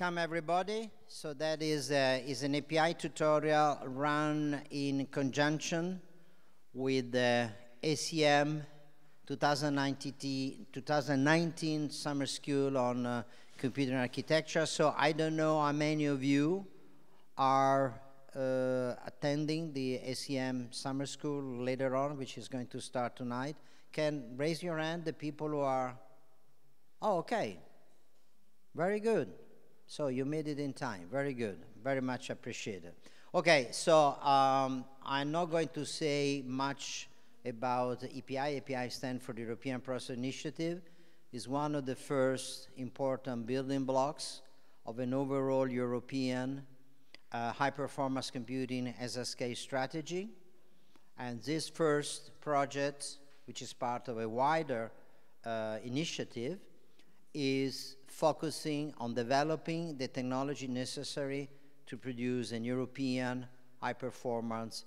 Welcome everybody. So that is, uh, is an API tutorial run in conjunction with the ACM 2019, Summer School on uh, Computer Architecture. So I don't know how many of you are uh, attending the ACM Summer School later on, which is going to start tonight. Can raise your hand, the people who are, oh, okay. Very good. So you made it in time. Very good. Very much appreciated. Okay, so um, I'm not going to say much about EPI. EPI stands for the European Process Initiative. It's one of the first important building blocks of an overall European uh, high-performance computing SSK strategy. And this first project, which is part of a wider uh, initiative, is focusing on developing the technology necessary to produce an European high-performance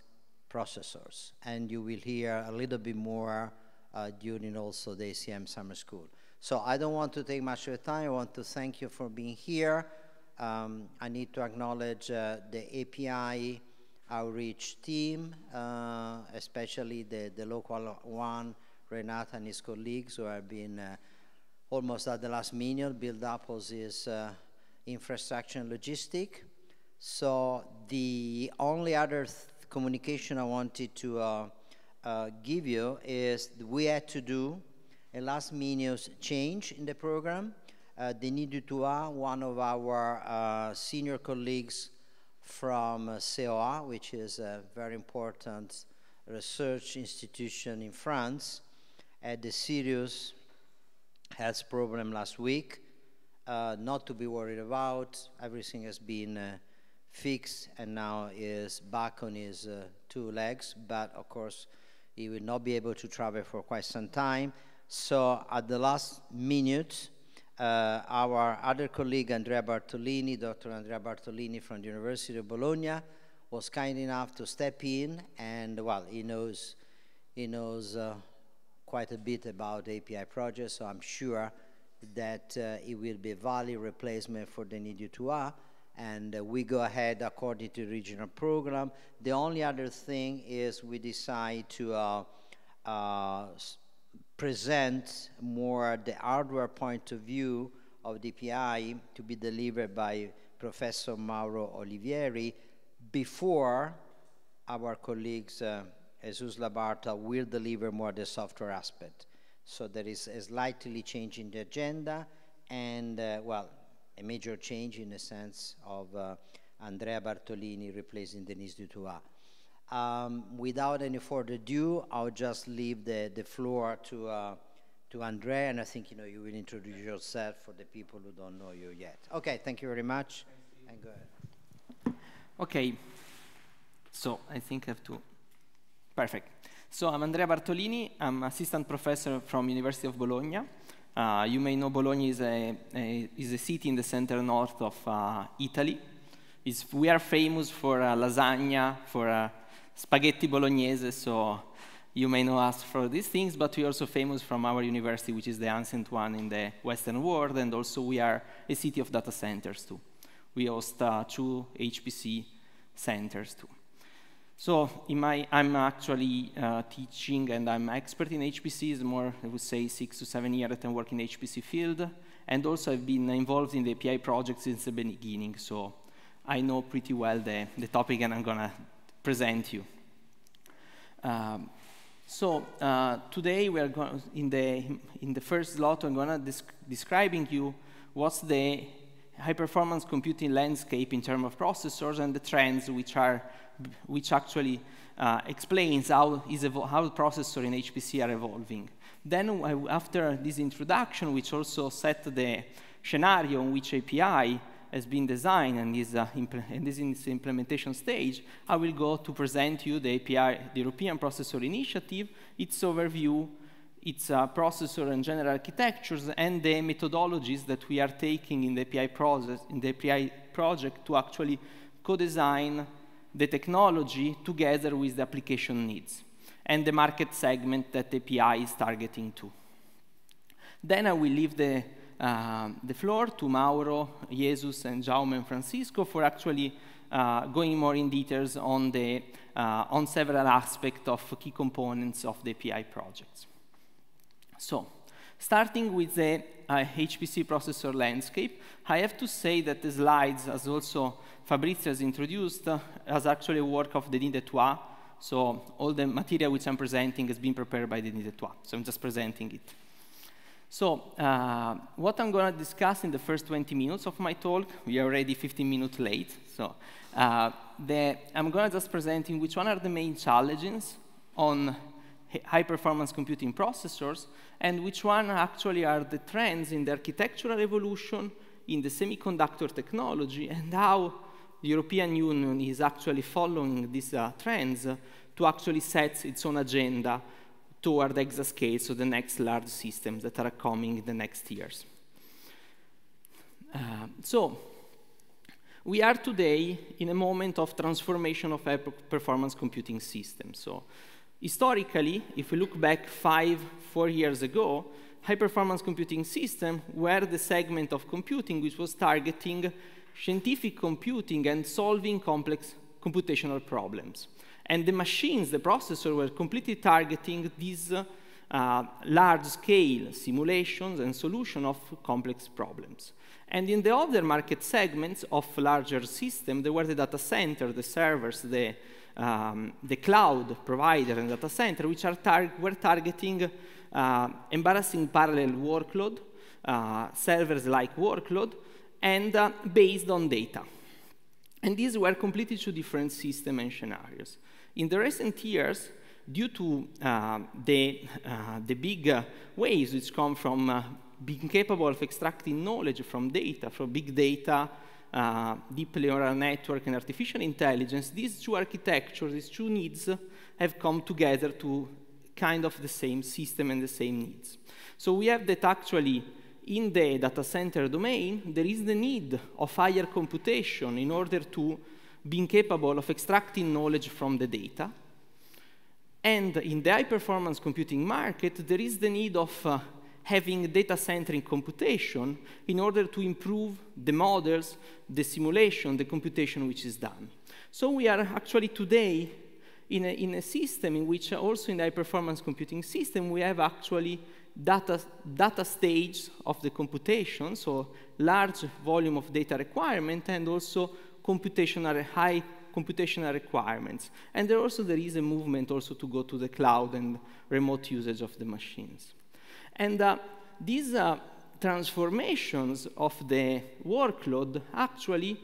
processors. And you will hear a little bit more uh, during also the ACM Summer School. So I don't want to take much of your time. I want to thank you for being here. Um, I need to acknowledge uh, the API outreach team, uh, especially the, the local one, Renata and his colleagues who have been uh, almost at the last minute, build up all this uh, infrastructure and logistic. So the only other th communication I wanted to uh, uh, give you is we had to do a last minute change in the program. Uh, Denis Dutois, one of our uh, senior colleagues from uh, COA, which is a very important research institution in France, had a serious health problem last week. Uh, not to be worried about. Everything has been uh, fixed and now is back on his uh, two legs. But of course, he will not be able to travel for quite some time. So at the last minute, uh, our other colleague, Andrea Bartolini, Dr. Andrea Bartolini from the University of Bologna, was kind enough to step in and, well, he knows, he knows uh, quite a bit about API projects, so I'm sure that uh, it will be valid replacement for the need you are and uh, we go ahead according to the regional program. The only other thing is we decide to uh, uh, present more the hardware point of view of DPI to be delivered by Professor Mauro Olivieri before our colleagues uh, Jesus Labarta will deliver more the software aspect. So there is a slightly change in the agenda and, uh, well, a major change in the sense of uh, Andrea Bartolini replacing Denise Dutois. Um, without any further ado, I'll just leave the, the floor to, uh, to Andrea, and I think you know you will introduce yourself for the people who don't know you yet. Okay, thank you very much, you. and go ahead. Okay, so I think I have to Perfect. So I'm Andrea Bartolini. I'm assistant professor from University of Bologna. Uh, you may know Bologna is a, a, is a city in the center north of uh, Italy. It's, we are famous for uh, lasagna, for uh, spaghetti bolognese, so you may know us for these things, but we're also famous from our university, which is the ancient one in the Western world, and also we are a city of data centers too. We host uh, two HPC centers too. So my, I'm actually uh, teaching and I'm expert in HPC. Is more, I would say, six to seven years that I work in HPC field. And also I've been involved in the API project since the beginning, so I know pretty well the, the topic and I'm gonna present you. Um, so uh, today we are going in the in the first slot. I'm gonna desc describing you what's the high-performance computing landscape in terms of processors and the trends which, are, which actually uh, explains how, is how the processor in HPC are evolving. Then uh, after this introduction, which also set the scenario in which API has been designed and is, uh, and is in its implementation stage, I will go to present you the API, the European Processor Initiative, its overview, its uh, processor and general architectures and the methodologies that we are taking in the API process, in the API project to actually co-design the technology together with the application needs and the market segment that the API is targeting to. Then I will leave the, uh, the floor to Mauro, Jesus, and Jaume and Francisco for actually uh, going more in details on, the, uh, on several aspects of key components of the API projects. So, starting with the uh, HPC processor landscape, I have to say that the slides, as also Fabrizio has introduced, uh, actually a work of Denis Detois. So all the material which I'm presenting has been prepared by Denis Detois. So I'm just presenting it. So uh, what I'm going to discuss in the first 20 minutes of my talk, we are already 15 minutes late. So uh, the, I'm going to just present in which one are the main challenges on high-performance computing processors, and which one actually are the trends in the architectural evolution, in the semiconductor technology, and how the European Union is actually following these uh, trends to actually set its own agenda toward exascale, so the next large systems that are coming in the next years. Uh, so, we are today in a moment of transformation of performance computing systems. So, Historically, if we look back five, four years ago, high-performance computing systems were the segment of computing which was targeting scientific computing and solving complex computational problems. And the machines, the processors, were completely targeting these uh, large-scale simulations and solution of complex problems. And in the other market segments of larger systems, there were the data center, the servers, the um, the cloud provider and data center, which are tar were targeting uh, embarrassing parallel workload, uh, servers-like workload, and uh, based on data. And these were completely two different systems and scenarios. In the recent years, due to uh, the, uh, the big uh, waves which come from being capable of extracting knowledge from data, from big data uh, deep neural network and artificial intelligence, these two architectures, these two needs have come together to kind of the same system and the same needs. So we have that actually in the data center domain, there is the need of higher computation in order to be capable of extracting knowledge from the data. And in the high performance computing market, there is the need of uh, having data in computation in order to improve the models, the simulation, the computation which is done. So we are actually today in a, in a system in which uh, also in the high-performance computing system we have actually data, data stage of the computation, so large volume of data requirement and also computational high computational requirements. And there also there is a movement also to go to the cloud and remote usage of the machines. And uh, these uh, transformations of the workload actually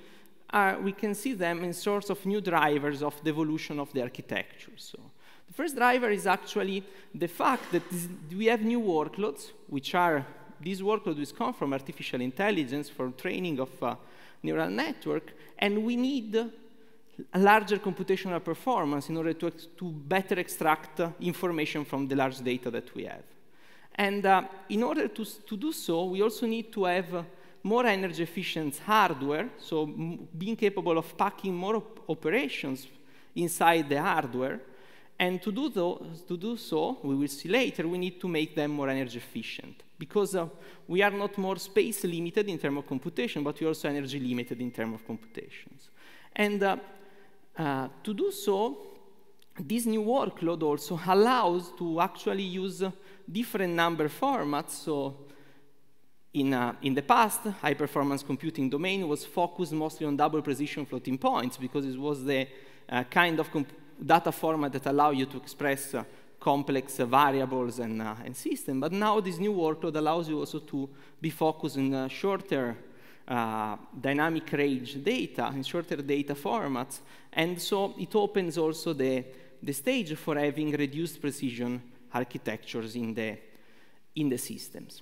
are, uh, we can see them in sorts of new drivers of the evolution of the architecture. So the first driver is actually the fact that this, we have new workloads, which are these workloads which come from artificial intelligence for training of uh, neural network, and we need a larger computational performance in order to, to better extract information from the large data that we have. And uh, in order to, to do so, we also need to have more energy efficient hardware, so being capable of packing more op operations inside the hardware. And to do, to do, so, we will see later, we need to make them more energy efficient because uh, we are not more space limited in terms of computation, but we're also energy limited in terms of computations. And uh, uh, to do so, this new workload also allows to actually use different number formats. So in, uh, in the past, high-performance computing domain was focused mostly on double precision floating points because it was the uh, kind of data format that allow you to express uh, complex variables and, uh, and system. But now this new workload allows you also to be focused in uh, shorter uh, dynamic range data in shorter data formats. And so it opens also the, the stage for having reduced precision architectures in the, in the systems.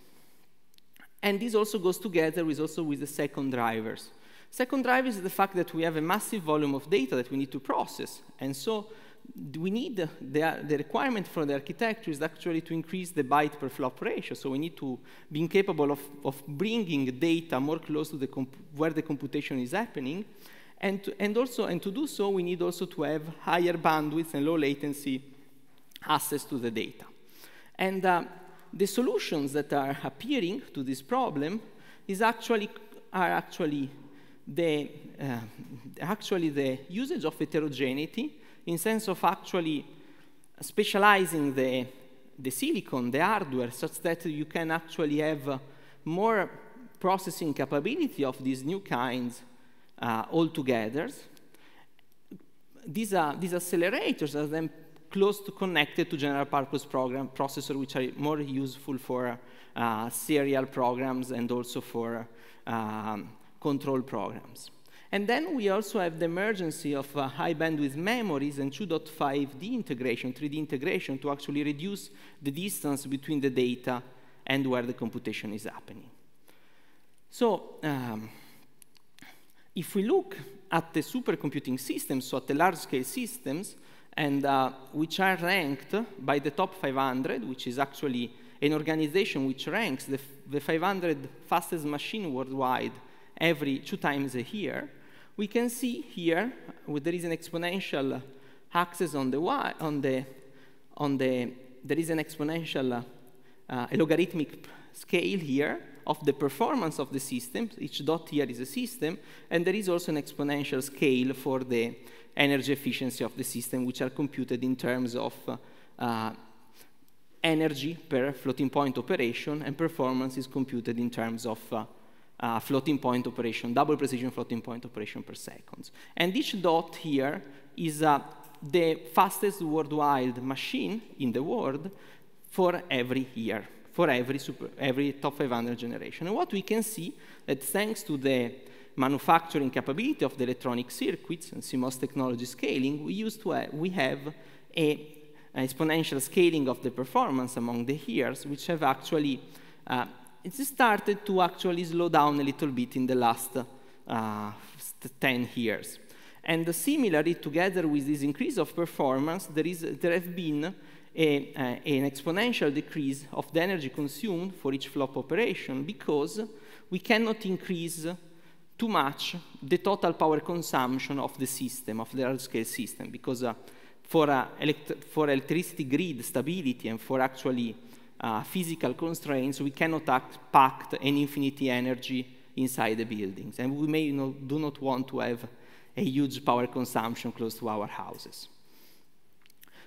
And this also goes together with also with the second drivers. Second driver is the fact that we have a massive volume of data that we need to process. And so we need the, the requirement for the architecture is actually to increase the byte per flop ratio. So we need to be capable of, of bringing data more close to the where the computation is happening. And, to, and also, and to do so, we need also to have higher bandwidth and low latency access to the data. And uh, the solutions that are appearing to this problem is actually, are actually the, uh, actually the usage of heterogeneity in sense of actually specializing the, the silicon, the hardware, such that you can actually have more processing capability of these new kinds uh, altogether. These, uh, these accelerators are then close to connected to general purpose program processor, which are more useful for uh, serial programs and also for um, control programs. And then we also have the emergency of uh, high bandwidth memories and 2.5D integration, 3D integration, to actually reduce the distance between the data and where the computation is happening. So um, if we look at the supercomputing systems, so at the large-scale systems, and uh, which are ranked by the top 500, which is actually an organization which ranks the, the 500 fastest machine worldwide every two times a year, we can see here well, uh, there is an exponential axis on the y on the on the there is an exponential uh, a uh, logarithmic scale here of the performance of the system. Each dot here is a system, and there is also an exponential scale for the energy efficiency of the system, which are computed in terms of uh, energy per floating point operation, and performance is computed in terms of uh, uh, floating point operation, double precision floating point operation per second. And each dot here is uh, the fastest worldwide machine in the world for every year, for every, super, every top 500 generation. And what we can see that thanks to the manufacturing capability of the electronic circuits and CMOS technology scaling, we, used to have, we have a, a exponential scaling of the performance among the years, which have actually uh, it's started to actually slow down a little bit in the last uh, 10 years. And similarly, together with this increase of performance, there, is, there have been a, an exponential decrease of the energy consumed for each flop operation because we cannot increase to match the total power consumption of the system, of the large-scale system, because uh, for, uh, elect for electricity grid stability and for actually uh, physical constraints, we cannot pack an infinity energy inside the buildings. And we may you know, do not want to have a huge power consumption close to our houses.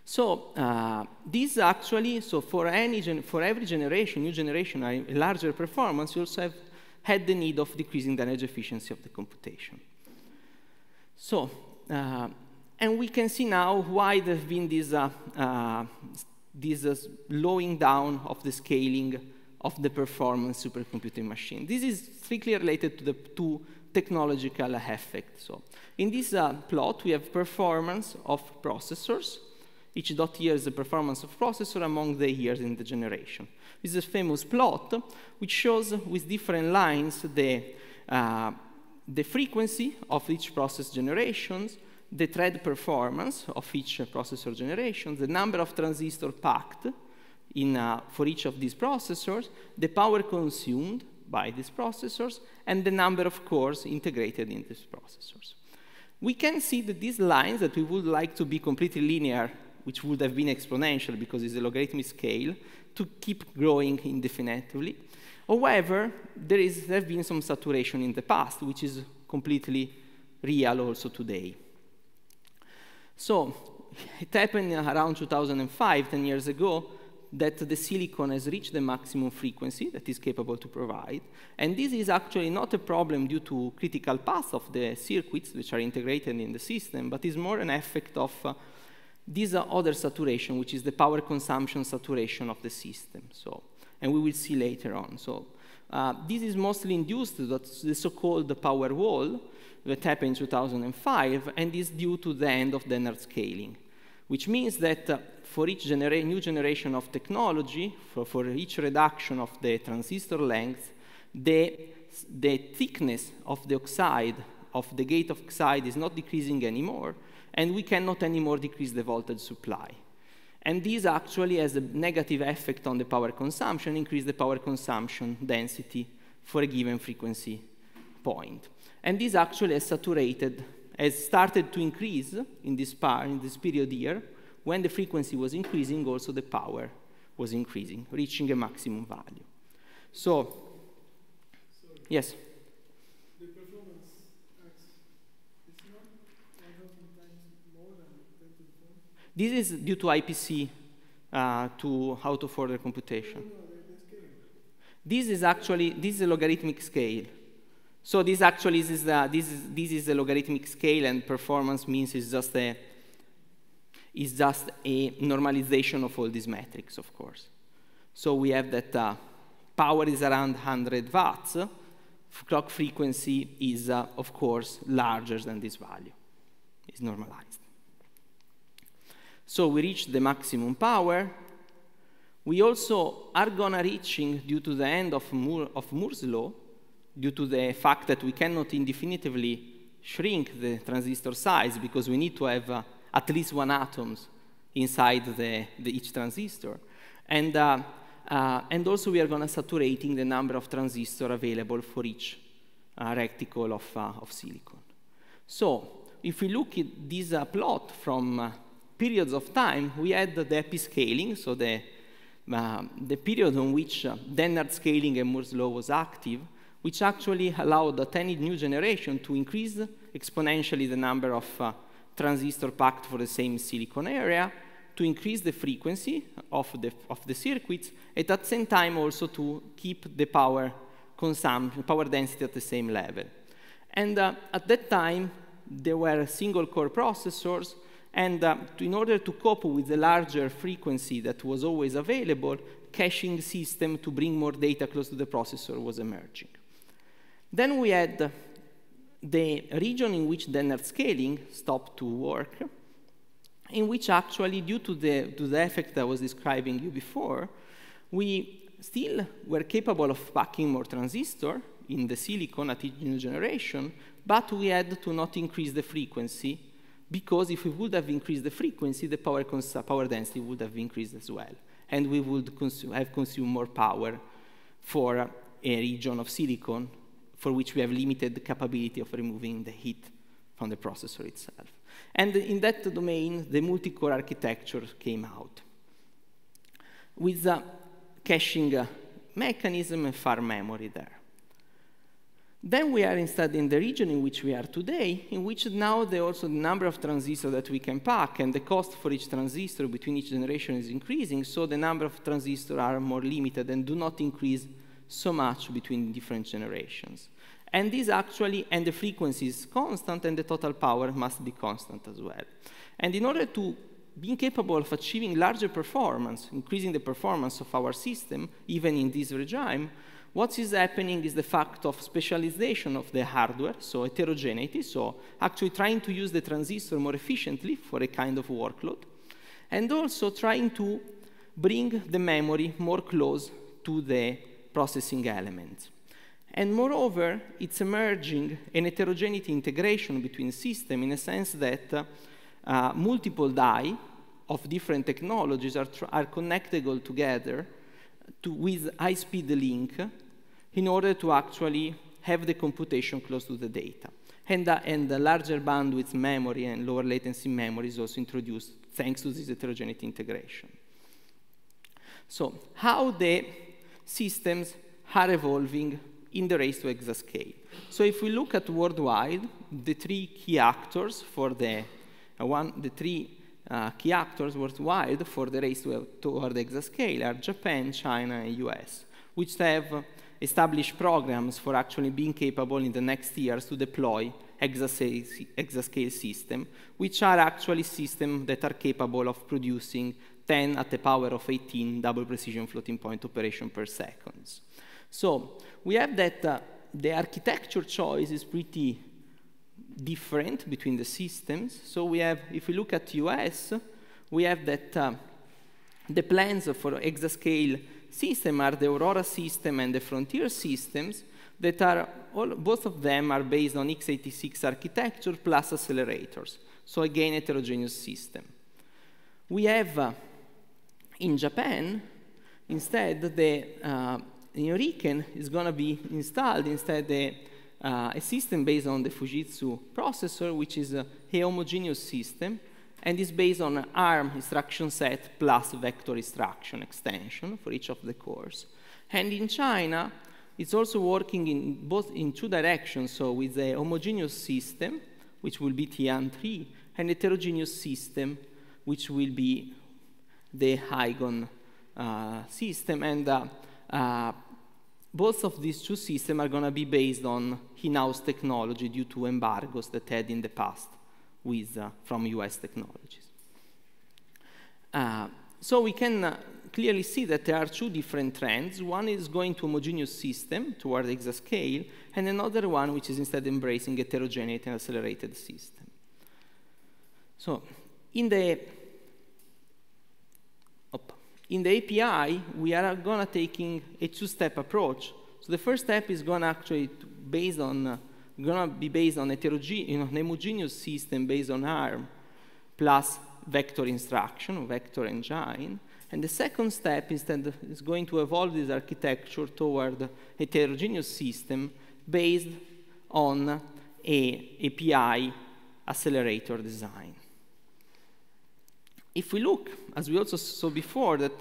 So uh, this actually, so for any for every generation, new generation, a larger performance, you also have had the need of decreasing the energy efficiency of the computation. So, uh, and we can see now why there has been this, uh, uh, this uh, slowing down of the scaling of the performance supercomputing machine. This is strictly related to the two technological effects. So, in this uh, plot, we have performance of processors, each dot here is the performance of processor among the years in the generation. This is a famous plot which shows with different lines the, uh, the frequency of each process generations, the thread performance of each processor generation, the number of transistor packed in, uh, for each of these processors, the power consumed by these processors, and the number of cores integrated in these processors. We can see that these lines that we would like to be completely linear which would have been exponential because it's a logarithmic scale, to keep growing indefinitely. However, there, is, there have been some saturation in the past, which is completely real also today. So it happened around 2005, 10 years ago, that the silicon has reached the maximum frequency that is capable to provide. And this is actually not a problem due to critical paths of the circuits which are integrated in the system, but is more an effect of uh, these are other saturation, which is the power consumption saturation of the system. So, and we will see later on. So, uh, this is mostly induced to the so-called power wall that happened in 2005, and is due to the end of Dennard scaling, which means that uh, for each genera new generation of technology, for, for each reduction of the transistor length, the, the thickness of the oxide, of the gate oxide, is not decreasing anymore, and we cannot anymore decrease the voltage supply. And this actually has a negative effect on the power consumption, increase the power consumption density for a given frequency point. And this actually has saturated, has started to increase in this, in this period here. When the frequency was increasing, also the power was increasing, reaching a maximum value. So, Sorry. yes? This is due to IPC, uh, to how to further computation. This is actually, this is a logarithmic scale. So this actually is, the, uh, this is, this is a logarithmic scale and performance means it's just a, is just a normalization of all these metrics, of course. So we have that uh, power is around 100 watts, clock frequency is, uh, of course, larger than this value. It's normalized. So we reach the maximum power. We also are gonna reaching, due to the end of, Moore, of Moore's law, due to the fact that we cannot indefinitely shrink the transistor size because we need to have uh, at least one atoms inside the, the each transistor. And, uh, uh, and also we are gonna saturating the number of transistor available for each uh, reticle of, uh, of silicon. So if we look at this uh, plot from periods of time, we had the episcaling, so the, uh, the period on which uh, Dennard scaling and Moore's law was active, which actually allowed the any new generation to increase exponentially the number of uh, transistor packed for the same silicon area, to increase the frequency of the, of the circuits, and at the same time also to keep the power consumption, power density at the same level. And uh, at that time, there were single core processors and uh, in order to cope with the larger frequency that was always available, caching system to bring more data close to the processor was emerging. Then we had the region in which Dennard scaling stopped to work, in which actually, due to the, to the effect I was describing you before, we still were capable of packing more transistor in the silicon at each new generation, but we had to not increase the frequency because if we would have increased the frequency, the power, power density would have increased as well. And we would consume, have consumed more power for a region of silicon for which we have limited the capability of removing the heat from the processor itself. And in that domain, the multi-core architecture came out with a caching mechanism and far memory there. Then we are instead in the region in which we are today, in which now the also the number of transistors that we can pack and the cost for each transistor between each generation is increasing, so the number of transistors are more limited and do not increase so much between different generations. And this actually, and the frequency is constant and the total power must be constant as well. And in order to being capable of achieving larger performance, increasing the performance of our system, even in this regime, what is happening is the fact of specialization of the hardware, so heterogeneity, so actually trying to use the transistor more efficiently for a kind of workload, and also trying to bring the memory more close to the processing element. And moreover, it's emerging an heterogeneity integration between systems in a sense that uh, multiple die of different technologies are, are all together to, with high-speed link in order to actually have the computation close to the data. And, uh, and the larger bandwidth memory and lower latency memory is also introduced thanks to this heterogeneity integration. So how the systems are evolving in the race to exascale. So if we look at worldwide, the three key actors for the uh, one, the three uh, key actors worldwide for the race to, toward exascale are Japan, China, and US, which have establish programs for actually being capable in the next years to deploy exascale, system, which are actually systems that are capable of producing 10 at the power of 18 double precision floating point operation per seconds. So we have that uh, the architecture choice is pretty different between the systems. So we have, if we look at US, we have that uh, the plans for exascale system are the Aurora system and the Frontier systems that are, all, both of them are based on x86 architecture plus accelerators. So again, heterogeneous system. We have, uh, in Japan, instead, the uh, Noriken is going to be installed instead the, uh, a system based on the Fujitsu processor, which is a, a homogeneous system and is based on an ARM instruction set plus vector instruction extension for each of the cores. And in China, it's also working in both in two directions, so with a homogeneous system, which will be Tian3, and a heterogeneous system, which will be the Hygon uh, system. And uh, uh, both of these two systems are going to be based on in-house technology due to embargoes that had in the past with, uh, from US technologies. Uh, so we can uh, clearly see that there are two different trends. One is going to homogeneous system toward exascale, and another one which is instead embracing heterogeneity and accelerated system. So in the, in the API, we are going to taking a two-step approach. So the first step is going to actually, based on going to be based on, a homogeneous system based on ARM plus vector instruction, vector engine. And the second step instead is going to evolve this architecture toward heterogeneous system based on a API accelerator design. If we look, as we also saw before, that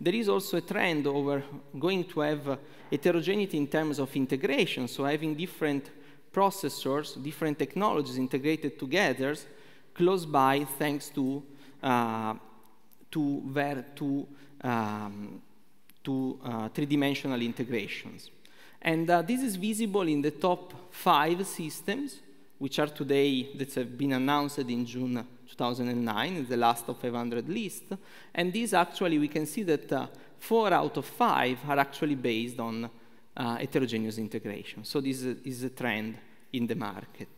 there is also a trend over going to have heterogeneity in terms of integration, so having different processors, different technologies integrated together close by thanks to, uh, to, ver to, um, to uh, three-dimensional integrations. And uh, this is visible in the top five systems, which are today, that have been announced in June 2009, the last of 500 list. And these actually, we can see that uh, four out of five are actually based on uh, heterogeneous integration. So this is a trend in the market.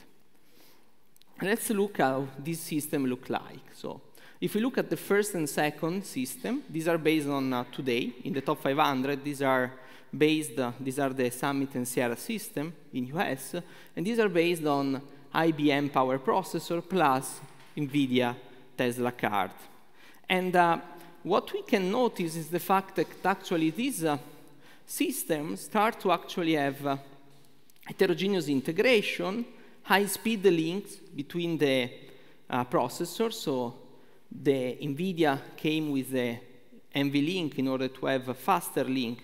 Let's look how this system look like. So if we look at the first and second system, these are based on uh, today. In the top 500, these are based, uh, these are the Summit and Sierra system in US, and these are based on IBM Power Processor plus NVIDIA Tesla card. And uh, what we can notice is the fact that actually these uh, systems start to actually have uh, heterogeneous integration, high-speed links between the uh, processors. So the NVIDIA came with the NVLink in order to have a faster link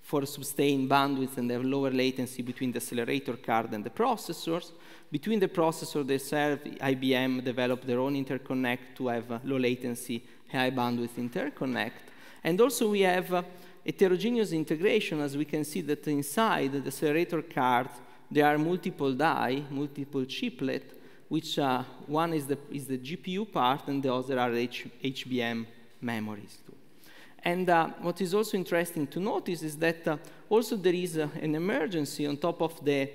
for sustained bandwidth and have lower latency between the accelerator card and the processors. Between the processor they serve, IBM developed their own interconnect to have low latency, high bandwidth interconnect. And also we have uh, heterogeneous integration, as we can see that inside the accelerator card, there are multiple die, multiple chiplet, which uh, one is the, is the GPU part and the other are H HBM memories. Too. And uh, what is also interesting to notice is that uh, also there is uh, an emergency on top of the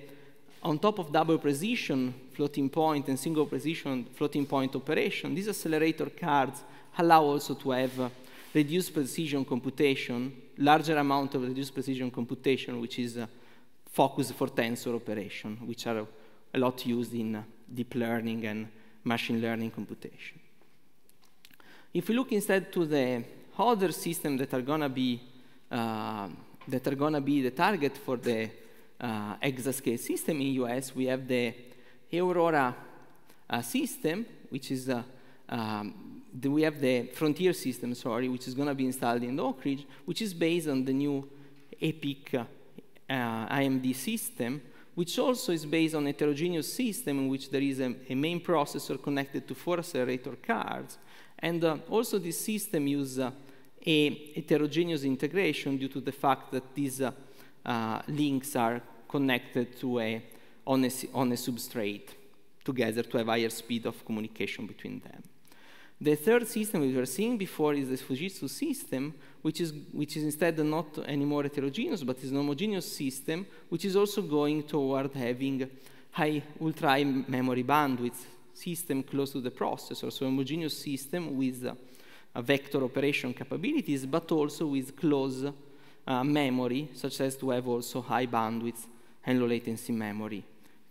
on top of double precision floating point and single precision floating point operation, these accelerator cards allow also to have uh, reduced precision computation larger amount of reduced precision computation, which is uh, focused for tensor operation, which are a lot used in uh, deep learning and machine learning computation. If we look instead to the other systems that are going to be uh, that are going to be the target for the uh, exascale system in US, we have the Aurora uh, system, which is uh, um, the, we have the frontier system, sorry, which is going to be installed in the Oak Ridge, which is based on the new EPIC uh, IMD system, which also is based on a heterogeneous system in which there is a, a main processor connected to four accelerator cards. And uh, also this system uses uh, a heterogeneous integration due to the fact that these uh, uh, links are connected to a on, a, on a substrate together to have higher speed of communication between them. The third system we were seeing before is the Fujitsu system, which is, which is instead not anymore heterogeneous, but is an homogeneous system, which is also going toward having high, ultra-high memory bandwidth system close to the processor, so homogeneous system with uh, vector operation capabilities, but also with close uh, memory, such as to have also high bandwidth and low latency memory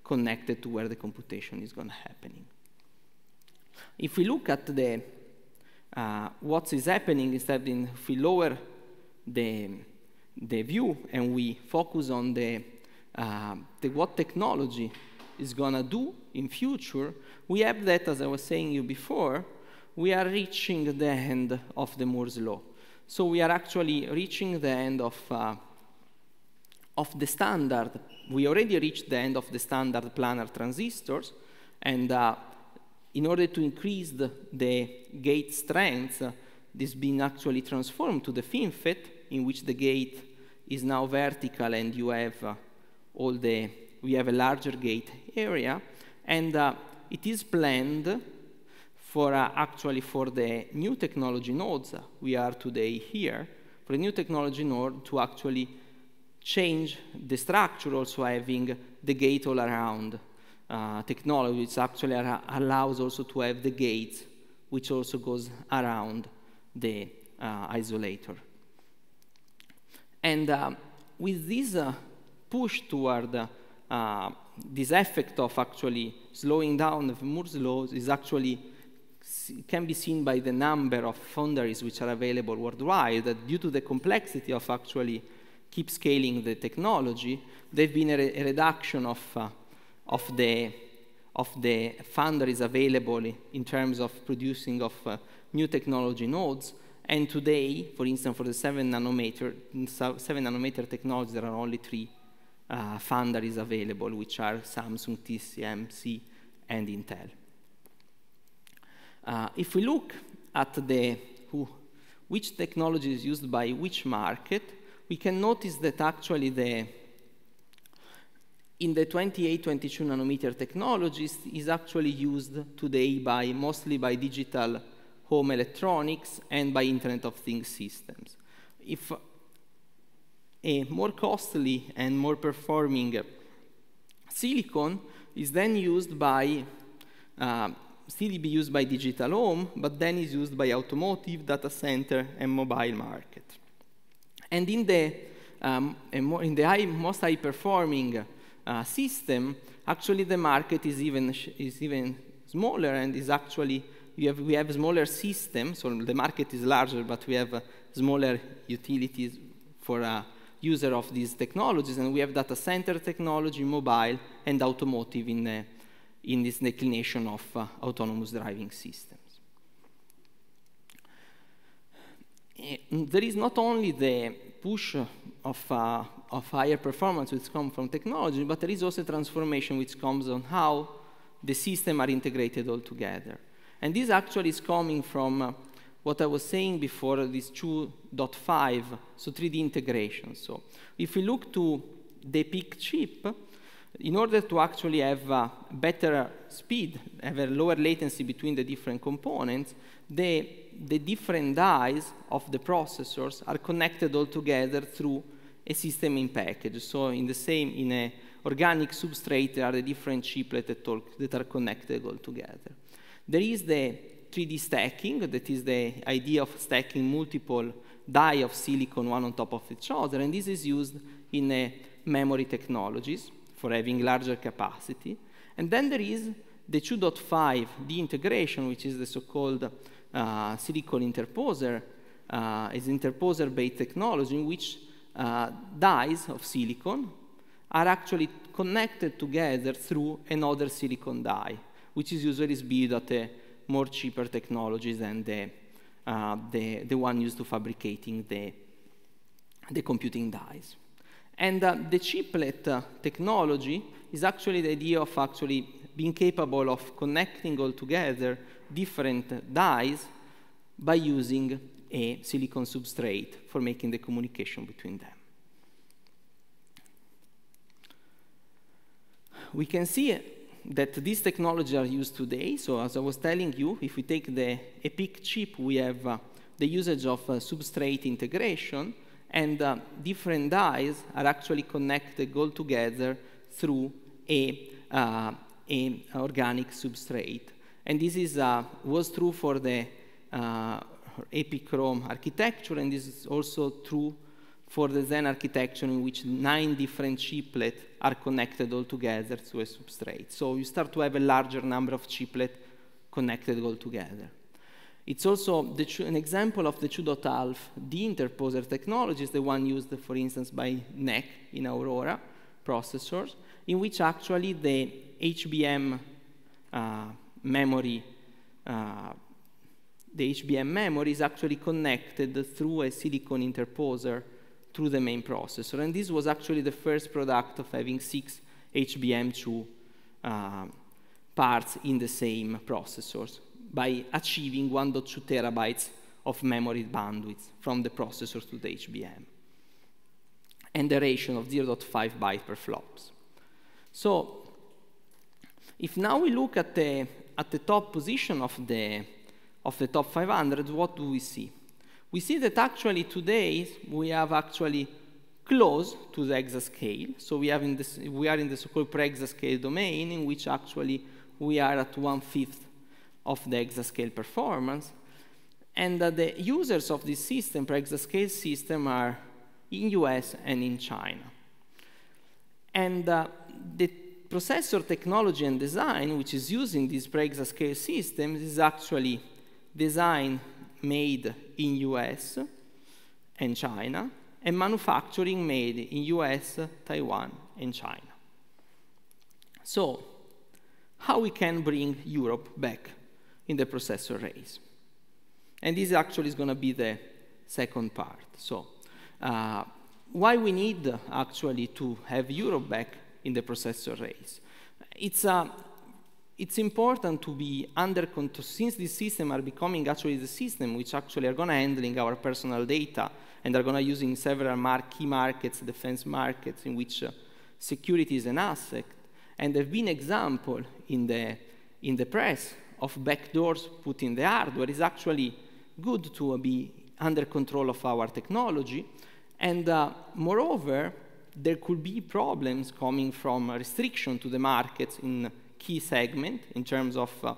connected to where the computation is going to happening. If we look at the uh, what is happening instead, if we lower the, the view and we focus on the, uh, the what technology is gonna do in future, we have that, as I was saying you before, we are reaching the end of the Moore's law. So we are actually reaching the end of, uh, of the standard. We already reached the end of the standard planar transistors, and uh, in order to increase the, the gate strength, uh, this being actually transformed to the FinFET, in which the gate is now vertical and you have uh, all the, we have a larger gate area. And uh, it is planned for uh, actually for the new technology nodes we are today here, for the new technology node to actually change the structure also having the gate all around uh, technology, which actually allows also to have the gate, which also goes around the uh, isolator. And uh, with this uh, push toward uh, this effect of actually slowing down of Moore's laws is actually can be seen by the number of foundries which are available worldwide that due to the complexity of actually keep scaling the technology, there's been a, re a reduction of of the, of the foundries available in terms of producing of uh, new technology nodes. And today, for instance, for the 7 nanometer, 7 nanometer technology, there are only three uh, foundries available, which are Samsung, TSMC, and Intel. Uh, if we look at the who, which technology is used by which market, we can notice that actually the in the 28-22 nanometer technologies is actually used today by mostly by digital home electronics and by Internet of Things systems. If a more costly and more performing silicon is then used by uh, still be used by digital home, but then is used by automotive, data center, and mobile market. And in the, um, in the high, most high-performing uh, system, actually the market is even, is even smaller and is actually, we have, we have smaller systems, so the market is larger, but we have uh, smaller utilities for a uh, user of these technologies, and we have data center technology, mobile, and automotive in, the in this declination of uh, autonomous driving systems. Eh, there is not only the push of, uh, of higher performance which comes from technology, but there is also transformation which comes on how the system are integrated all together. And this actually is coming from uh, what I was saying before, this 2.5, so 3D integration. So if we look to the peak chip, in order to actually have uh, better speed, have a lower latency between the different components, the, the different dies of the processors are connected all together through a system in package. So in the same, in a organic substrate, there are the different chiplets that, that are connected all together. There is the 3D stacking, that is the idea of stacking multiple die of silicon one on top of each other, and this is used in uh, memory technologies for having larger capacity. And then there is the 2.5D integration, which is the so-called uh, silicon interposer uh, is interposer-based technology in which uh, dyes of silicon are actually connected together through another silicon die, which is usually built at a more cheaper technology than the, uh, the, the, one used to fabricating the, the computing dies. And uh, the chiplet uh, technology is actually the idea of actually being capable of connecting all together different dyes by using a silicon substrate for making the communication between them. We can see that these technologies are used today. So as I was telling you, if we take the EPIC chip, we have uh, the usage of uh, substrate integration, and uh, different dyes are actually connected all together through a, uh, a organic substrate and this is, uh, was true for the uh, EpiChrome architecture, and this is also true for the Zen architecture in which nine different chiplets are connected all together to a substrate. So you start to have a larger number of chiplets connected all together. It's also an example of the 2.alf. The interposer technology is the one used, for instance, by NEC in Aurora processors, in which actually the HBM uh, memory, uh, the HBM memory is actually connected through a silicon interposer through the main processor. And this was actually the first product of having six HBM2 uh, parts in the same processors by achieving 1.2 terabytes of memory bandwidth from the processor to the HBM and the ratio of 0.5 byte per flops. So if now we look at the at the top position of the, of the top 500, what do we see? We see that actually today we have actually close to the exascale. So we, have in this, we are in the so-called pre-exascale domain in which actually we are at one-fifth of the exascale performance. And that the users of this system, pre-exascale system, are in US and in China. And uh, the processor technology and design, which is using these pre-exascale systems, is actually design made in US and China, and manufacturing made in US, Taiwan, and China. So, how we can bring Europe back in the processor race? And this actually is going to be the second part. So, uh, why we need actually to have Europe back in the processor rails. It's, uh, it's important to be under control, since these systems are becoming actually the system which actually are going to handling our personal data and are going to using several key markets, defense markets, in which uh, security is an asset. And there have been examples in the, in the press of backdoors put in the hardware. It's actually good to uh, be under control of our technology. And uh, moreover, there could be problems coming from restriction to the markets in key segment in terms of uh,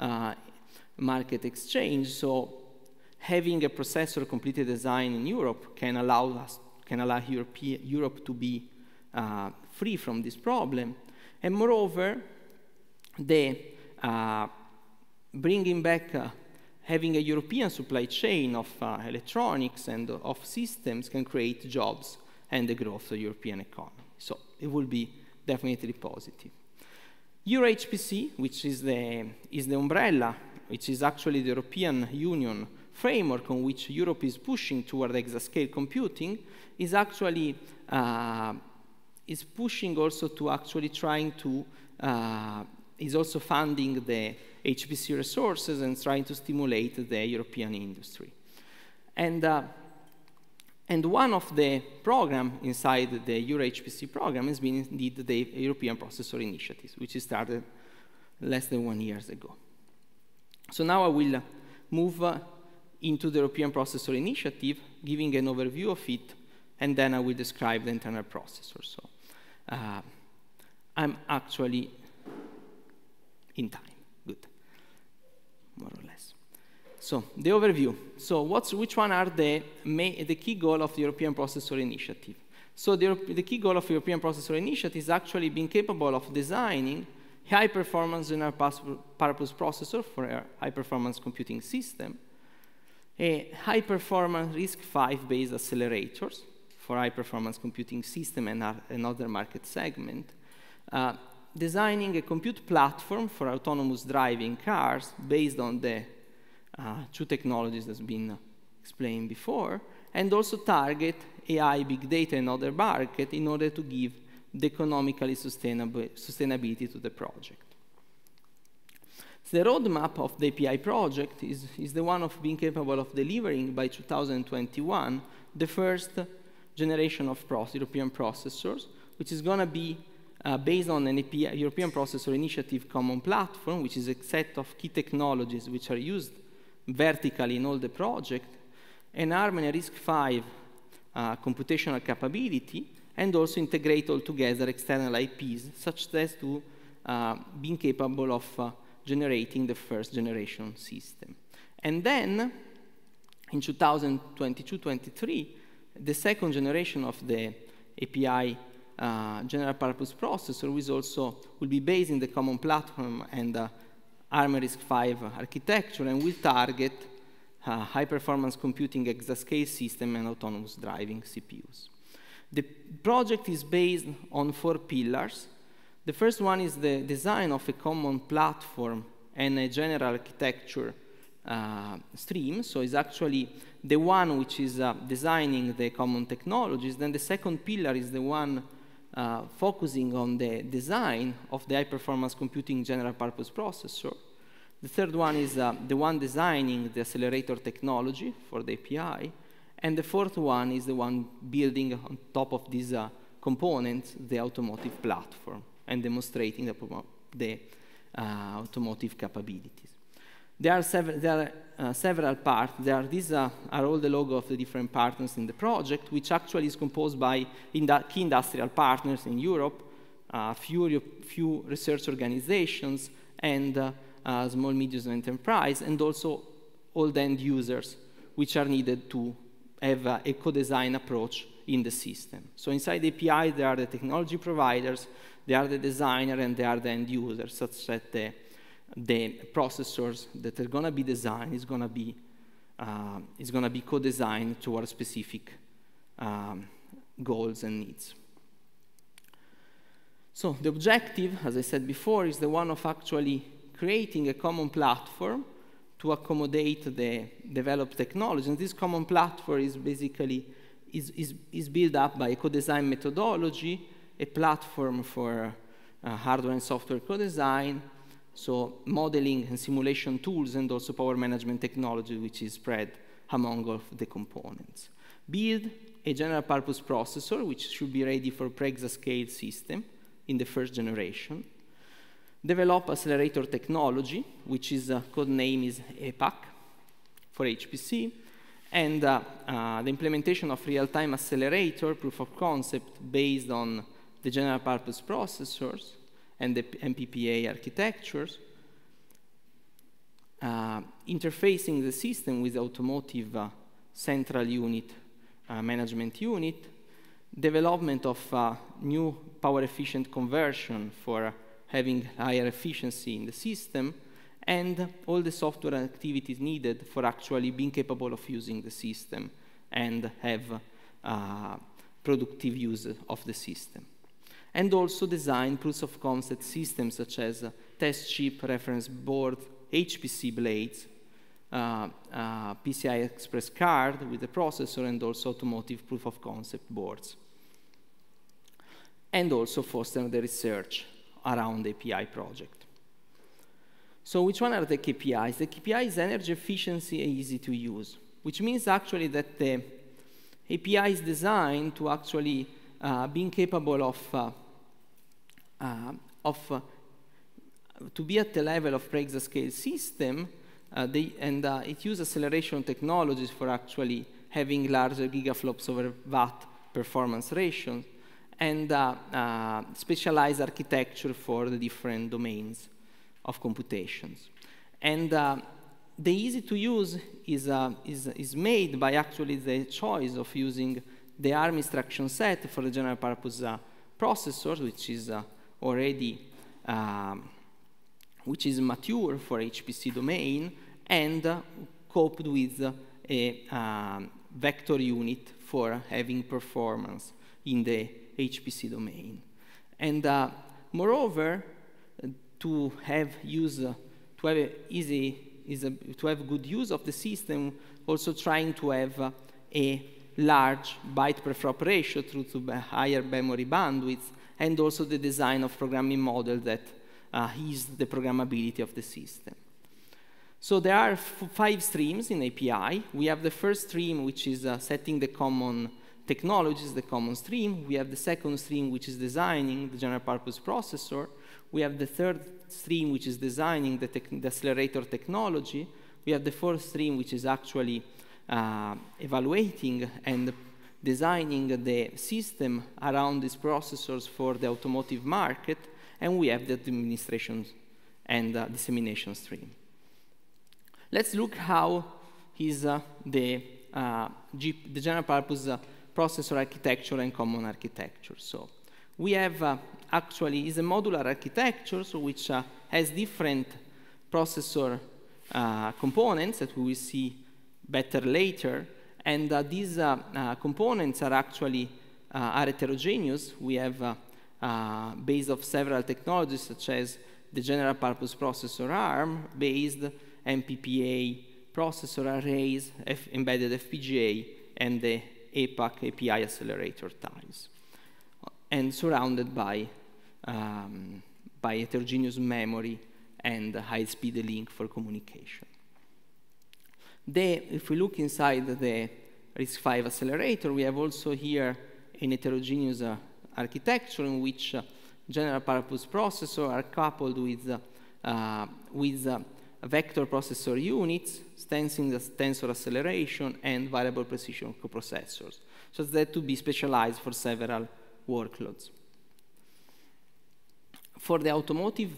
uh, market exchange. So having a processor completely designed in Europe can allow us can allow Europe, Europe to be uh, free from this problem. And moreover, the uh, bringing back uh, having a European supply chain of uh, electronics and of systems can create jobs and the growth of the European economy. So it will be definitely positive. EuroHPC, which is the, is the umbrella, which is actually the European Union framework on which Europe is pushing toward exascale computing, is actually uh, is pushing also to actually trying to uh, is also funding the HPC resources and trying to stimulate the European industry. And uh, and one of the programs inside the EuroHPC program has been indeed the European Processor Initiative, which started less than one years ago. So now I will move uh, into the European Processor Initiative, giving an overview of it, and then I will describe the internal processor. So uh, I'm actually in time. So the overview. So what's, which one are the, the key goal of the European Processor Initiative? So the, the key goal of European Processor Initiative is actually being capable of designing high-performance general purpose processor for a high-performance computing system, a high-performance RISC-V based accelerators for high-performance computing system and another market segment, uh, designing a compute platform for autonomous driving cars based on the uh, two technologies that's been explained before, and also target AI, big data, and other market in order to give the economically sustainable sustainability to the project. So the roadmap of the API project is, is the one of being capable of delivering by 2021 the first generation of process, European processors, which is going to be uh, based on an API, European Processor Initiative Common Platform, which is a set of key technologies which are used Vertically in all the project, enarming a RISC-V uh, computational capability, and also integrate all together external IPs, such as to uh, being capable of uh, generating the first generation system. And then, in 2022-23, the second generation of the API uh, general purpose processor was also, will be based in the common platform and uh, ARM ARMRISC V architecture, and will target uh, high-performance computing exascale system and autonomous driving CPUs. The project is based on four pillars. The first one is the design of a common platform and a general architecture uh, stream, so it's actually the one which is uh, designing the common technologies. Then the second pillar is the one uh, focusing on the design of the high-performance computing general-purpose processor. The third one is uh, the one designing the accelerator technology for the API. And the fourth one is the one building on top of these uh, components the automotive platform and demonstrating the, the uh, automotive capabilities. There are, sev there are uh, several parts. There are, these uh, are all the logo of the different partners in the project, which actually is composed by in key industrial partners in Europe, a uh, few, few research organizations, and uh, small, medium enterprise, and also all the end users which are needed to have a, a co-design approach in the system. So inside API, there are the technology providers, they are the designer, and they are the end users, such that the, the processors that are going to be designed is going to be uh, is going to be co-designed toward specific um, goals and needs. So the objective, as I said before, is the one of actually creating a common platform to accommodate the developed technology. And this common platform is basically is, is, is built up by a co-design methodology, a platform for uh, hardware and software co-design, so modeling and simulation tools and also power management technology which is spread among all the components. Build a general purpose processor which should be ready for pre scale system in the first generation develop accelerator technology, which is uh, code name is APAC for HPC, and uh, uh, the implementation of real-time accelerator proof of concept based on the general purpose processors and the MPPA architectures, uh, interfacing the system with automotive uh, central unit, uh, management unit, development of new power efficient conversion for having higher efficiency in the system, and all the software activities needed for actually being capable of using the system and have uh, productive use of the system. And also design proofs of concept systems such as uh, test chip, reference board, HPC blades, uh, uh PCI Express card with the processor, and also automotive proof of concept boards. And also foster the research around API project. So which one are the KPIs? The KPI is energy efficiency and easy to use, which means actually that the API is designed to actually uh, being capable of, uh, uh, of uh, to be at the level of exascale system, uh, they, and uh, it uses acceleration technologies for actually having larger gigaflops over watt performance ratios and uh, uh, specialized architecture for the different domains of computations. And uh, the easy to use is, is, is made by actually the choice of using the ARM instruction set for the general purpose processor, which is already um, which is mature for HPC domain and uh, coped with a um, vector unit for having performance in the HPC domain. And uh, moreover, uh, to have use, uh, to have easy, is to have good use of the system, also trying to have uh, a large byte per flop ratio through to higher memory bandwidth, and also the design of programming model that uh, the programmability of the system. So there are five streams in API. We have the first stream, which is uh, setting the common technology is the common stream. We have the second stream, which is designing the general purpose processor. We have the third stream, which is designing the, the accelerator technology. We have the fourth stream, which is actually uh, evaluating and designing the system around these processors for the automotive market. And we have the administration and uh, dissemination stream. Let's look how is uh, the, uh, the general purpose uh, processor architecture and common architecture. So we have uh, actually is a modular architecture, so which uh, has different processor uh, components that we will see better later. And uh, these uh, uh, components are actually are heterogeneous. We have uh, base of several technologies such as the general purpose processor ARM based MPPA processor arrays, F embedded FPGA, and the APAC API accelerator tiles, and surrounded by, um, by heterogeneous memory and high-speed link for communication. They, if we look inside the RISC-V accelerator, we have also here an heterogeneous uh, architecture in which uh, general purpose processors are coupled with, uh, with uh, vector processor units, tensor acceleration, and variable precision coprocessors. So that to be specialized for several workloads. For the automotive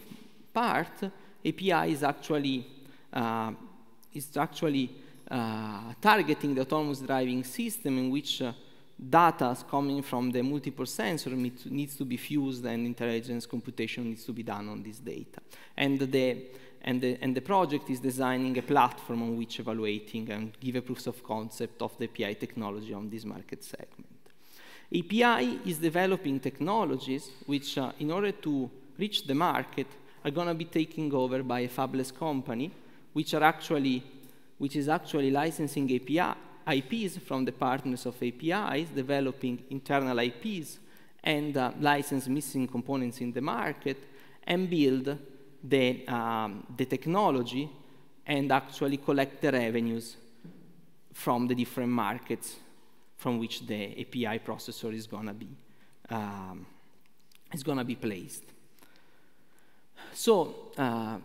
part, API is actually, uh, is actually uh, targeting the autonomous driving system in which uh, data coming from the multiple sensor needs to be fused and intelligence computation needs to be done on this data. And the and the, and the project is designing a platform on which evaluating and give a proofs of concept of the API technology on this market segment. API is developing technologies which, uh, in order to reach the market, are going to be taken over by a fabless company, which are actually, which is actually licensing API, IPs from the partners of APIs, developing internal IPs, and uh, license missing components in the market, and build the, um, the technology and actually collect the revenues from the different markets from which the API processor is going to be um, is going to be placed. So uh,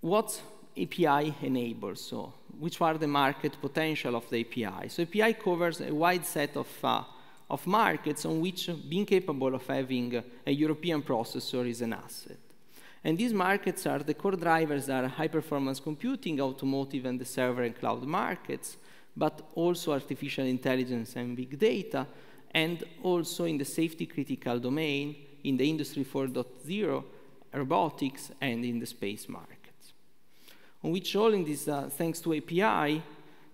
what API enables? So which are the market potential of the API? So API covers a wide set of, uh, of markets on which being capable of having a European processor is an asset. And these markets are, the core drivers are high-performance computing, automotive, and the server and cloud markets, but also artificial intelligence and big data, and also in the safety-critical domain, in the Industry 4.0, robotics, and in the space market. On which all in this, uh, thanks to API,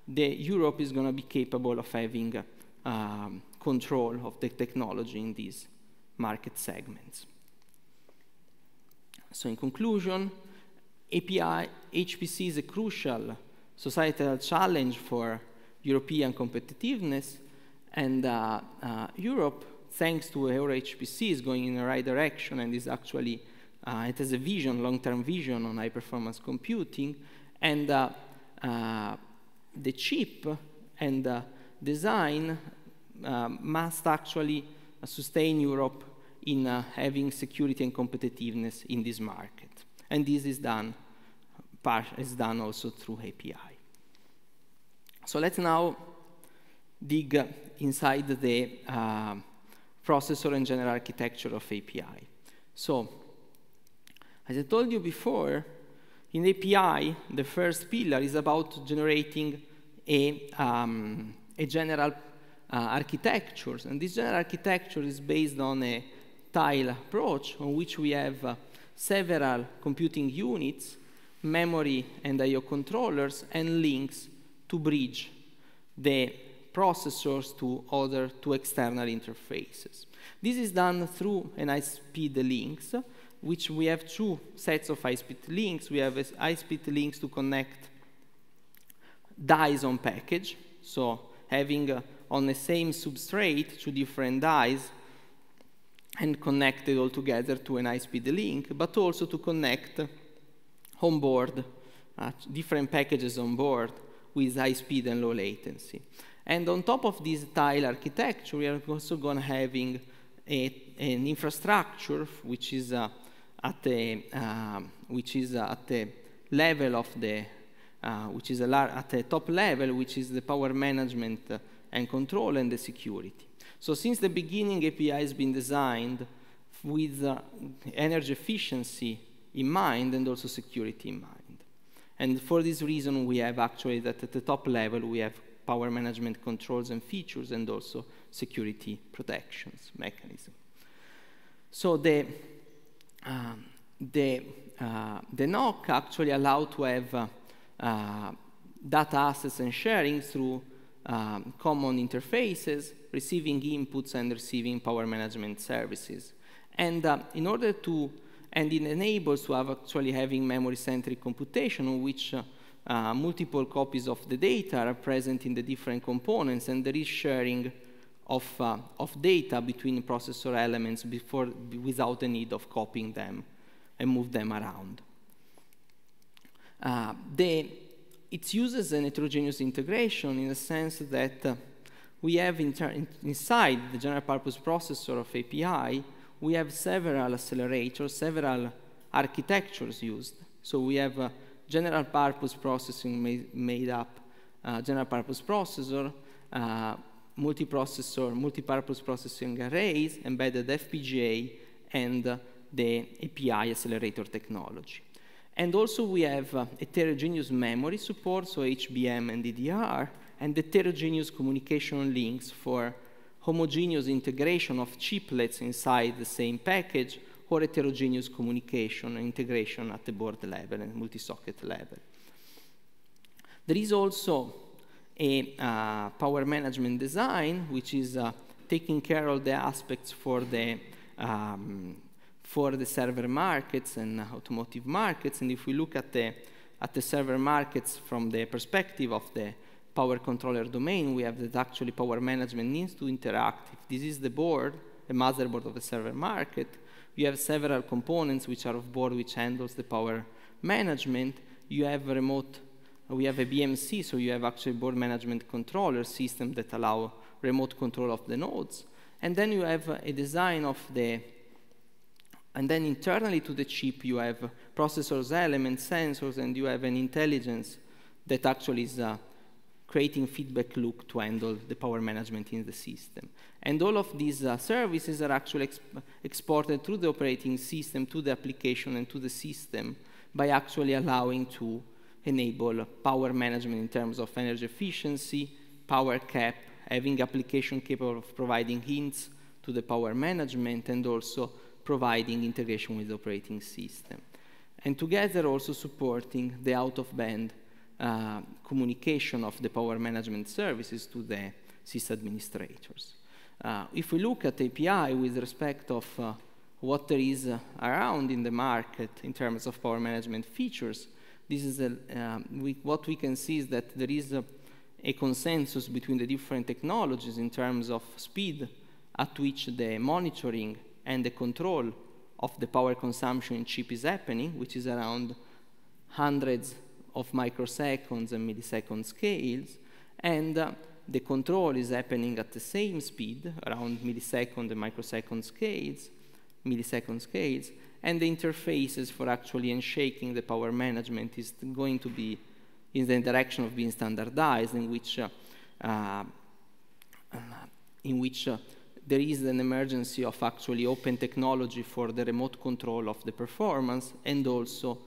the Europe is going to be capable of having uh, um, control of the technology in these market segments. So in conclusion, API HPC is a crucial societal challenge for European competitiveness, and uh, uh, Europe, thanks to Euro HPC, is going in the right direction and is actually, uh, it has a vision, long-term vision on high-performance computing, and uh, uh, the chip and uh, design must actually sustain Europe in uh, having security and competitiveness in this market. And this is done, is done also through API. So let's now dig inside the uh, processor and general architecture of API. So, as I told you before, in API, the first pillar is about generating a, um, a general uh, architecture. And this general architecture is based on a tile approach on which we have uh, several computing units, memory and I.O. controllers, and links to bridge the processors to other to external interfaces. This is done through an high-speed links, which we have two sets of high-speed links. We have high-speed links to connect dies on package, so having uh, on the same substrate two different dies and connect it all together to an high-speed link, but also to connect on board uh, different packages on board with high speed and low latency. And on top of this tile architecture, we are also going to having a, an infrastructure which is uh, at um, the uh, which is at the level of the which is at the top level, which is the power management and control and the security. So since the beginning, API has been designed with uh, energy efficiency in mind and also security in mind. And for this reason, we have actually that at the top level, we have power management controls and features and also security protections mechanism. So the, um, the, uh, the NOC actually allow to have uh, uh, data assets and sharing through um, common interfaces, receiving inputs and receiving power management services. And uh, in order to, and it enables to have actually having memory-centric computation, in which uh, uh, multiple copies of the data are present in the different components, and there is sharing of, uh, of data between processor elements before, without the need of copying them and move them around. Uh, the it uses an a heterogeneous integration in the sense that uh, we have inside the general purpose processor of API, we have several accelerators, several architectures used. So we have a general purpose processing ma made up uh, general purpose processor, uh, multiprocessor, multipurpose processing arrays, embedded FPGA, and the API accelerator technology. And also we have uh, heterogeneous memory support, so HBM and DDR, and heterogeneous communication links for homogeneous integration of chiplets inside the same package or heterogeneous communication and integration at the board level and multi-socket level. There is also a uh, power management design, which is uh, taking care of the aspects for the um, for the server markets and automotive markets. And if we look at the, at the server markets from the perspective of the power controller domain, we have that actually power management needs to interact. If this is the board, the motherboard of the server market, you have several components which are of board which handles the power management. You have remote, we have a BMC, so you have actually board management controller system that allow remote control of the nodes. And then you have a design of the and then internally to the chip, you have processors, elements, sensors, and you have an intelligence that actually is uh, creating feedback loop to handle the power management in the system. And all of these uh, services are actually exp exported through the operating system to the application and to the system by actually allowing to enable power management in terms of energy efficiency, power cap, having application capable of providing hints to the power management, and also providing integration with the operating system. And together also supporting the out-of-band uh, communication of the power management services to the sys administrators. Uh, if we look at API with respect of uh, what there is uh, around in the market in terms of power management features, this is a, um, we, what we can see is that there is a, a, consensus between the different technologies in terms of speed at which the monitoring and the control of the power consumption in chip is happening, which is around hundreds of microseconds and millisecond scales, and uh, the control is happening at the same speed, around millisecond and microsecond scales, millisecond scales, and the interfaces for actually unshaking the power management is going to be in the direction of being standardized, in which, uh, uh, in which uh, there is an emergency of actually open technology for the remote control of the performance and also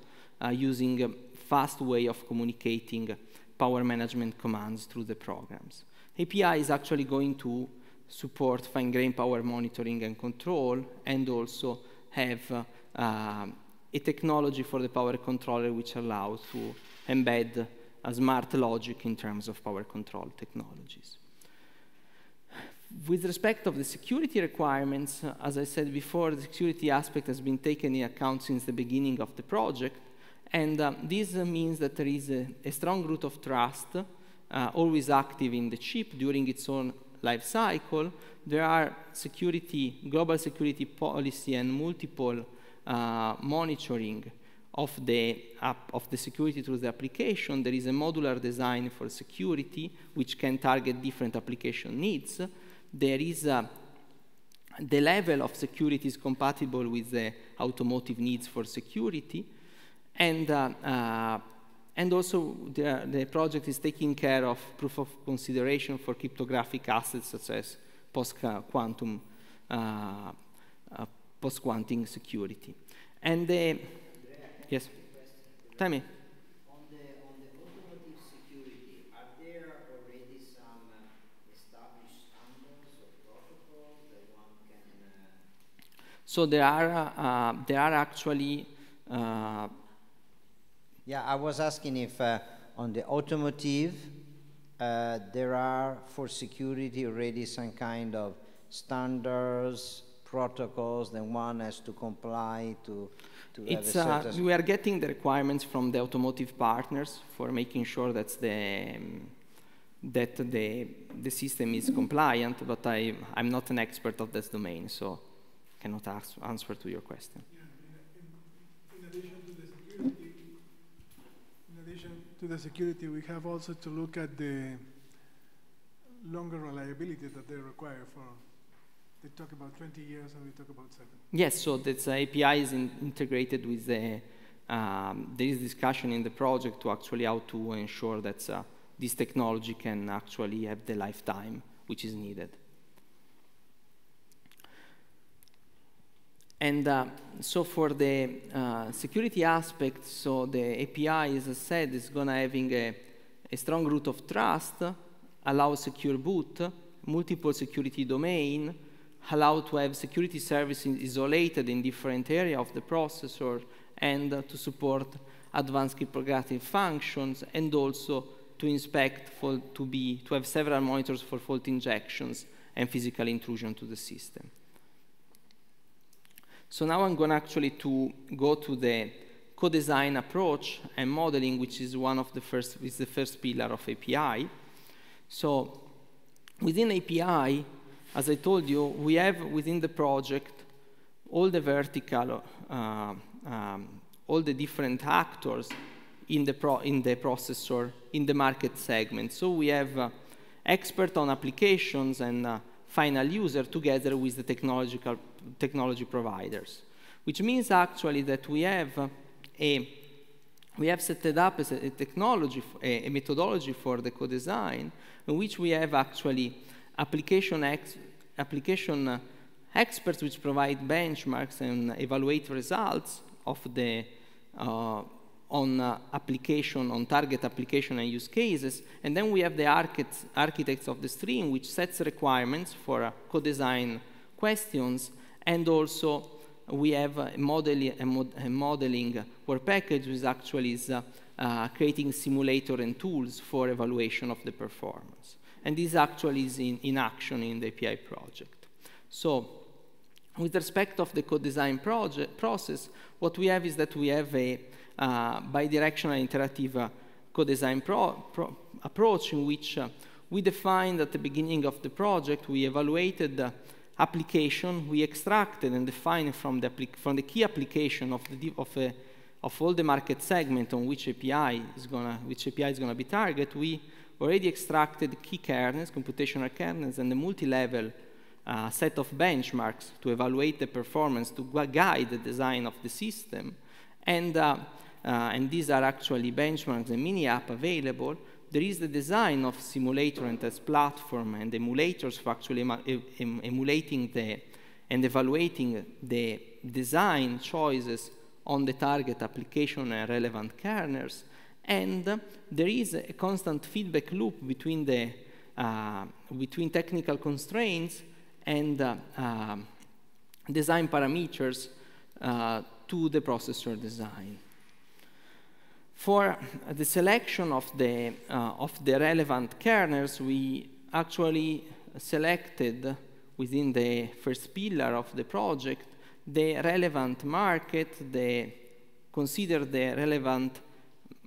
uh, using a fast way of communicating power management commands through the programs. API is actually going to support fine-grained power monitoring and control and also have uh, uh, a technology for the power controller which allows to embed a uh, smart logic in terms of power control technologies. With respect of the security requirements, uh, as I said before, the security aspect has been taken in account since the beginning of the project, and um, this uh, means that there is a, a strong root of trust, uh, always active in the chip during its own life cycle. There are security, global security policy and multiple uh, monitoring of the, app, of the security through the application. There is a modular design for security, which can target different application needs there is a, uh, the level of security is compatible with the automotive needs for security, and, uh, uh, and also the, the, project is taking care of proof of consideration for cryptographic assets such as post-quantum uh, uh post-quantum security. And uh, yes, tell me. So there are, uh, uh, there are actually... Uh, yeah, I was asking if on the automotive, there are for security already some kind of standards, protocols, then one has to comply to. to it's uh, we are getting the requirements from the automotive partners for making sure that the um, that the the system is compliant. But I I'm not an expert of this domain, so cannot answer to your question. Yeah, in, in, addition to in addition to the security, we have also to look at the longer reliability that they require for they talk about 20 years and we talk about seven. Yes, so this API is in integrated with the, um, there is discussion in the project to actually how to ensure that uh, this technology can actually have the lifetime which is needed. And uh, so for the uh, security aspect, so the API, as I said, is going to having a, a, strong root of trust, allow secure boot, multiple security domain, allow to have security services isolated in different area of the processor, and uh, to support advanced cryptographic functions, and also to inspect for, to, be, to have several monitors for fault injections and physical intrusion to the system. So now I'm going to actually to go to the co-design approach and modeling, which is one of the first, is the first pillar of API. So within API, as I told you, we have within the project all the vertical, uh, um, all the different actors in the, in the processor, in the market segment. So we have uh, expert on applications and uh, final user together with the technological technology providers, which means actually that we have a we have set it up as a technology, a methodology for the co-design, in which we have actually application, ex application experts which provide benchmarks and evaluate results of the uh, on uh, application, on target application and use cases. And then we have the architects, architects of the stream, which sets requirements for uh, co-design questions and also, we have a, model, a, mod, a modeling work package which actually is uh, uh, creating simulator and tools for evaluation of the performance. And this actually is in, in action in the API project. So with respect of the co-design process, what we have is that we have a uh, bidirectional interactive uh, co-design approach in which uh, we defined at the beginning of the project, we evaluated uh, application, we extracted and defined from the, from the key application of, the of, a, uh, of all the market segment on which API is gonna, which API is gonna be target, we already extracted key kernels, computational kernels, and the multi-level uh, set of benchmarks to evaluate the performance, to guide the design of the system. And, uh, uh, and these are actually benchmarks and mini app available there is the design of simulator and test platform and emulators for actually em emulating the and evaluating the design choices on the target application and relevant kernels. And there is a constant feedback loop between, the, uh, between technical constraints and uh, um, design parameters uh, to the processor design. For the selection of the, uh, of the relevant kernels, we actually selected within the first pillar of the project the relevant market, the, consider the relevant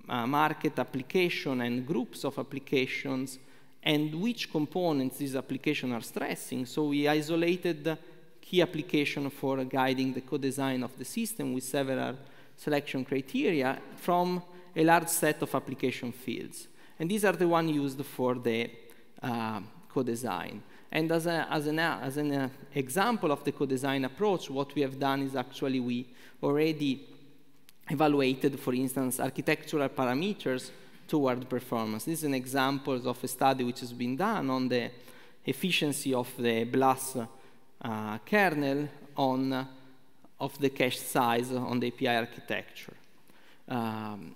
uh, market application and groups of applications and which components these applications are stressing. So we isolated key application for guiding the co-design of the system with several selection criteria from a large set of application fields. And these are the ones used for the uh, co-design. And as, a, as an, as an uh, example of the co-design approach, what we have done is actually we already evaluated, for instance, architectural parameters toward performance. This is an example of a study which has been done on the efficiency of the BLAS uh, kernel on, uh, of the cache size on the API architecture. Um,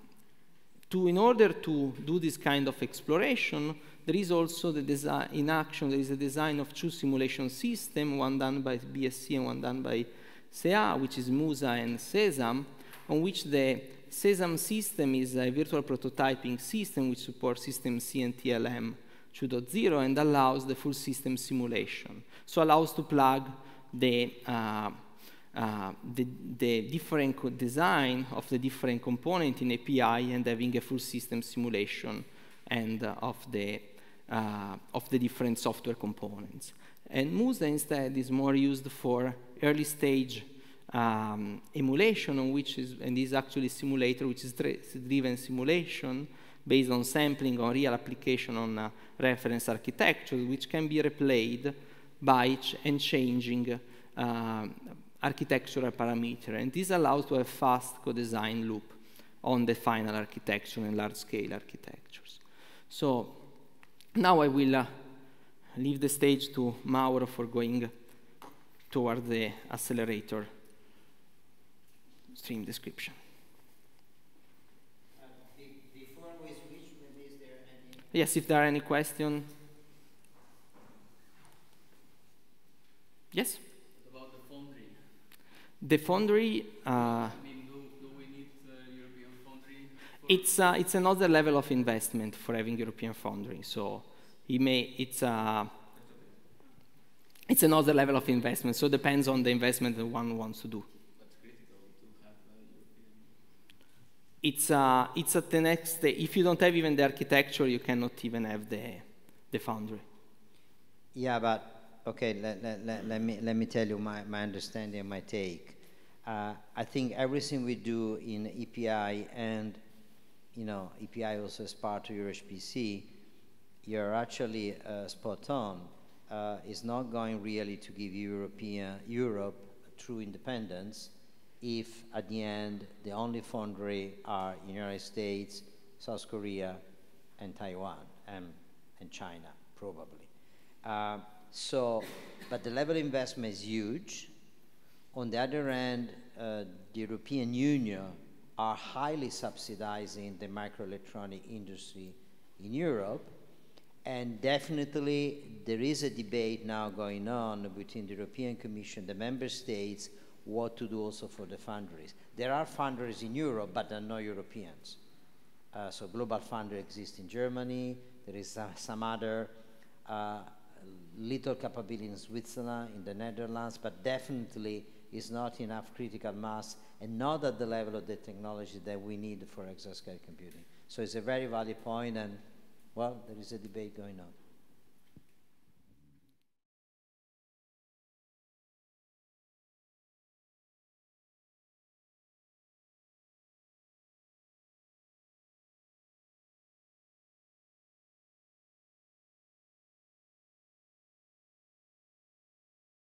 to, in order to do this kind of exploration, there is also the design in action, there is a design of two simulation system, one done by BSC and one done by SEA, which is MUSA and SESAM, on which the SESAM system is a virtual prototyping system which supports system C and TLM 2.0 and allows the full system simulation. So allows to plug the uh, uh, the, the, different design of the different component in API and having a full system simulation and uh, of, the, uh, of the different software components. And Musa instead is more used for early stage um, emulation, which is, and is actually simulator, which is driven simulation based on sampling on real application on uh, reference architecture, which can be replayed by ch and changing uh, architectural parameter, and this allows to have fast co-design loop on the final architecture and large-scale architectures. So now I will uh, leave the stage to Mauro for going toward the accelerator stream description. Yes, if there are any questions. Yes? The foundry. Uh, It's uh, it's another level of investment for having European foundry. So it may it's uh, it's another level of investment. So it depends on the investment that one wants to do. it's a, uh, it's at the next day. If you don't have even the architecture, you cannot even have the, the foundry. Yeah, but Okay, let, let, let, let, me, let me tell you my, my understanding and my take. Uh, I think everything we do in EPI and, you know, EPI also as part of your HPC, you're actually uh, spot on. Uh, it's not going really to give European, Europe true independence if at the end the only foundry are United States, South Korea, and Taiwan, and, and China, probably. Uh, so, but the level investment is huge. On the other hand, uh, the European Union are highly subsidizing the microelectronic industry in Europe. And definitely there is a debate now going on between the European Commission, the member states, what to do also for the foundries. There are foundries in Europe, but they're not Europeans. Uh, so Global foundry exists in Germany. There is some, some other uh, little capability in Switzerland, in the Netherlands, but definitely is not enough critical mass and not at the level of the technology that we need for exascale computing. So it's a very valid point and, well, there is a debate going on.